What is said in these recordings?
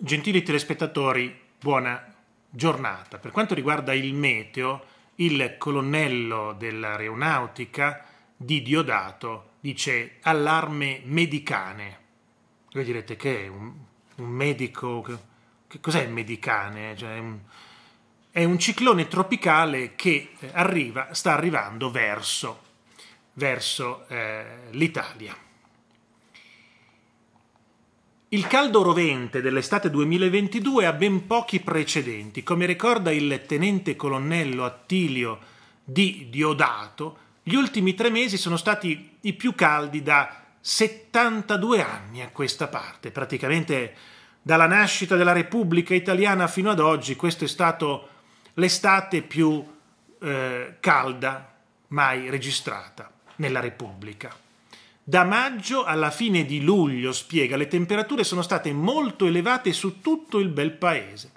Gentili telespettatori, buona giornata. Per quanto riguarda il meteo, il colonnello dell'aeronautica di Diodato dice allarme medicane. Voi direte che è un, un medico... Che, cos'è il medicane? Cioè, è, un, è un ciclone tropicale che eh, arriva, sta arrivando verso, verso eh, l'Italia. Il caldo rovente dell'estate 2022 ha ben pochi precedenti. Come ricorda il tenente colonnello Attilio di Diodato, gli ultimi tre mesi sono stati i più caldi da 72 anni a questa parte. Praticamente dalla nascita della Repubblica Italiana fino ad oggi questa è stata l'estate più eh, calda mai registrata nella Repubblica. Da maggio alla fine di luglio, spiega, le temperature sono state molto elevate su tutto il bel paese.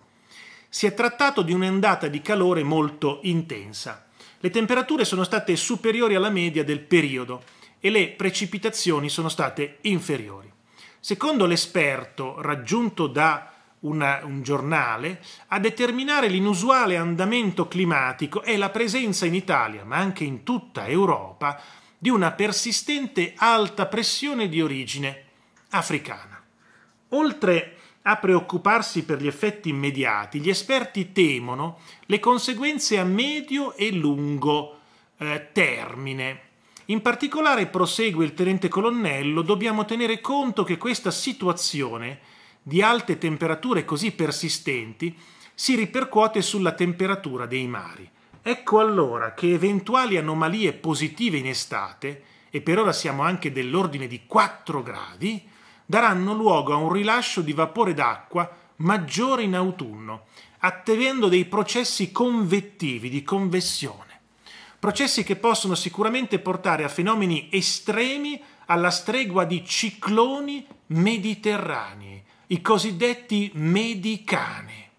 Si è trattato di un'ondata di calore molto intensa. Le temperature sono state superiori alla media del periodo e le precipitazioni sono state inferiori. Secondo l'esperto raggiunto da una, un giornale, a determinare l'inusuale andamento climatico è la presenza in Italia, ma anche in tutta Europa, di una persistente alta pressione di origine africana. Oltre a preoccuparsi per gli effetti immediati, gli esperti temono le conseguenze a medio e lungo eh, termine. In particolare, prosegue il tenente colonnello, dobbiamo tenere conto che questa situazione di alte temperature così persistenti si ripercuote sulla temperatura dei mari. Ecco allora che eventuali anomalie positive in estate, e per ora siamo anche dell'ordine di 4 gradi, daranno luogo a un rilascio di vapore d'acqua maggiore in autunno, attendendo dei processi convettivi di convessione. Processi che possono sicuramente portare a fenomeni estremi alla stregua di cicloni mediterranei, i cosiddetti medicane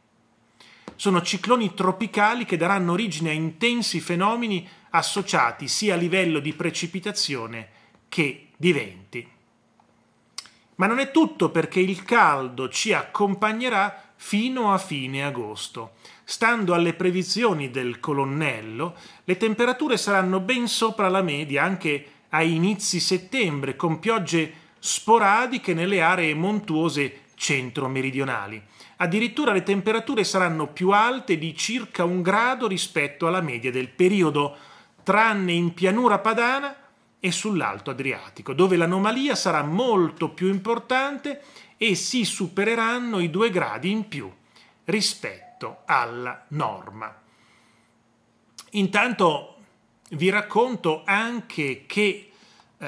sono cicloni tropicali che daranno origine a intensi fenomeni associati sia a livello di precipitazione che di venti. Ma non è tutto perché il caldo ci accompagnerà fino a fine agosto. Stando alle previsioni del colonnello, le temperature saranno ben sopra la media anche a inizi settembre, con piogge sporadiche nelle aree montuose centro-meridionali. Addirittura le temperature saranno più alte di circa un grado rispetto alla media del periodo, tranne in pianura padana e sull'Alto Adriatico, dove l'anomalia sarà molto più importante e si supereranno i due gradi in più rispetto alla norma. Intanto vi racconto anche che eh,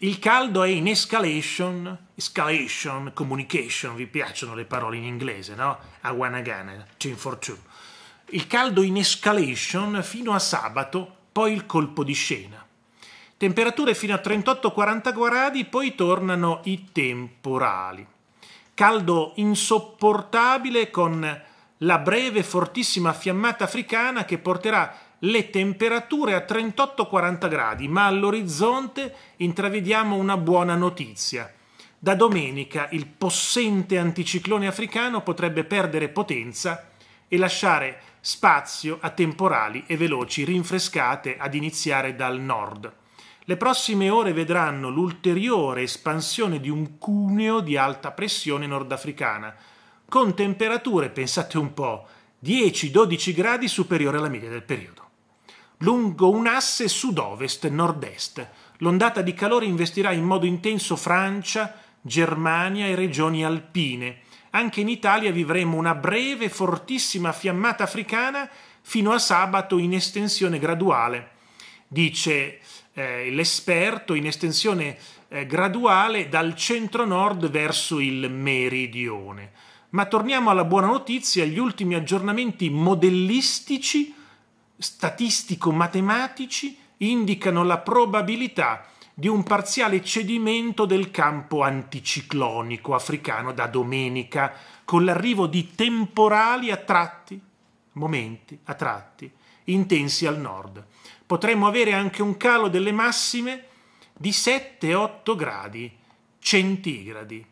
il caldo è in escalation, escalation, communication, vi piacciono le parole in inglese, no? A Wanagana, 142. Il caldo in escalation fino a sabato, poi il colpo di scena. Temperature fino a 38-40 gradi, poi tornano i temporali. Caldo insopportabile con la breve fortissima fiammata africana che porterà le temperature a 38-40 gradi, ma all'orizzonte intravediamo una buona notizia. Da domenica il possente anticiclone africano potrebbe perdere potenza e lasciare spazio a temporali e veloci rinfrescate ad iniziare dal nord. Le prossime ore vedranno l'ulteriore espansione di un cuneo di alta pressione nordafricana, con temperature, pensate un po', 10-12 gradi superiore alla media del periodo lungo un asse sud-ovest-nord-est. L'ondata di calore investirà in modo intenso Francia, Germania e regioni alpine. Anche in Italia vivremo una breve, fortissima fiammata africana fino a sabato in estensione graduale. Dice eh, l'esperto in estensione eh, graduale dal centro-nord verso il meridione. Ma torniamo alla buona notizia, gli ultimi aggiornamenti modellistici statistico-matematici indicano la probabilità di un parziale cedimento del campo anticiclonico africano da domenica, con l'arrivo di temporali a tratti, momenti a tratti, intensi al nord. Potremmo avere anche un calo delle massime di 7-8 gradi centigradi.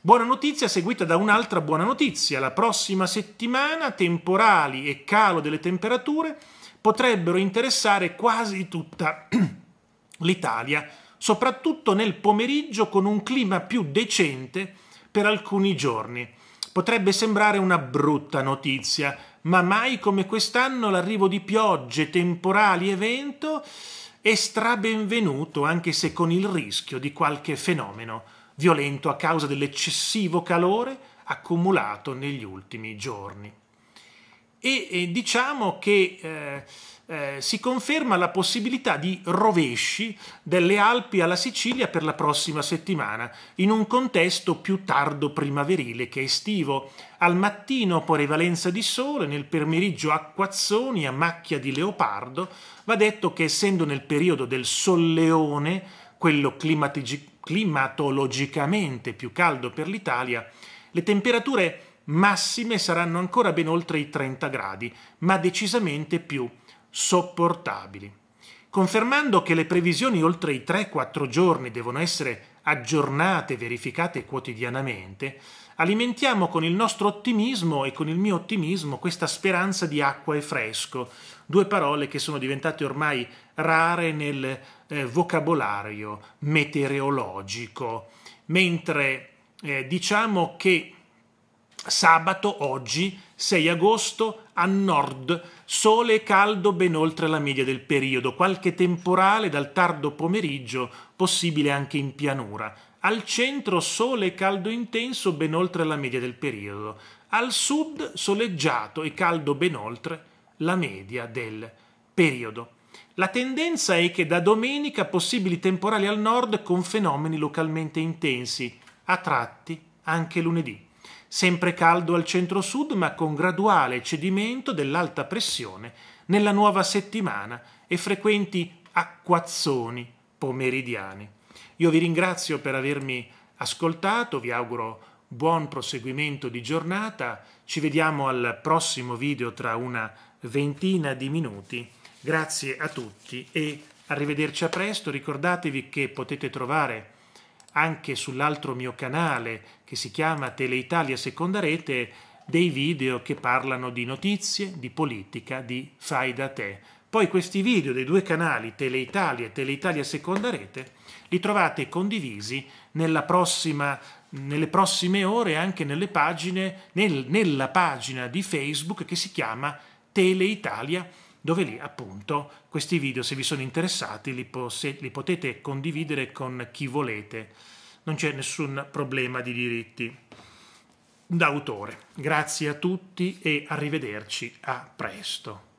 Buona notizia seguita da un'altra buona notizia. La prossima settimana temporali e calo delle temperature potrebbero interessare quasi tutta l'Italia, soprattutto nel pomeriggio con un clima più decente per alcuni giorni. Potrebbe sembrare una brutta notizia, ma mai come quest'anno l'arrivo di piogge, temporali e vento è strabenvenuto anche se con il rischio di qualche fenomeno violento a causa dell'eccessivo calore accumulato negli ultimi giorni e, e diciamo che eh, eh, si conferma la possibilità di rovesci delle Alpi alla Sicilia per la prossima settimana, in un contesto più tardo primaverile che estivo. Al mattino prevalenza di sole, nel pomeriggio acquazzoni a macchia di leopardo. Va detto che essendo nel periodo del solleone, quello climatologicamente più caldo per l'Italia, le temperature massime saranno ancora ben oltre i 30 gradi, ma decisamente più sopportabili. Confermando che le previsioni oltre i 3-4 giorni devono essere aggiornate e verificate quotidianamente, alimentiamo con il nostro ottimismo e con il mio ottimismo questa speranza di acqua e fresco, due parole che sono diventate ormai rare nel eh, vocabolario meteorologico, mentre eh, diciamo che sabato, oggi, 6 agosto, a nord, sole e caldo ben oltre la media del periodo, qualche temporale dal tardo pomeriggio, possibile anche in pianura. Al centro sole e caldo intenso ben oltre la media del periodo. Al sud soleggiato e caldo ben oltre la media del periodo. La tendenza è che da domenica possibili temporali al nord con fenomeni localmente intensi, a tratti anche lunedì sempre caldo al centro-sud ma con graduale cedimento dell'alta pressione nella nuova settimana e frequenti acquazzoni pomeridiani. Io vi ringrazio per avermi ascoltato, vi auguro buon proseguimento di giornata, ci vediamo al prossimo video tra una ventina di minuti. Grazie a tutti e arrivederci a presto, ricordatevi che potete trovare anche sull'altro mio canale che si chiama Tele Italia Seconda Rete dei video che parlano di notizie, di politica, di fai da te. Poi questi video dei due canali Tele Italia e Tele Italia Seconda Rete li trovate condivisi prossima, nelle prossime ore anche nelle pagine, nel, nella pagina di Facebook che si chiama Tele Teleitalia dove lì appunto questi video, se vi sono interessati, li, li potete condividere con chi volete. Non c'è nessun problema di diritti d'autore. Grazie a tutti e arrivederci a presto.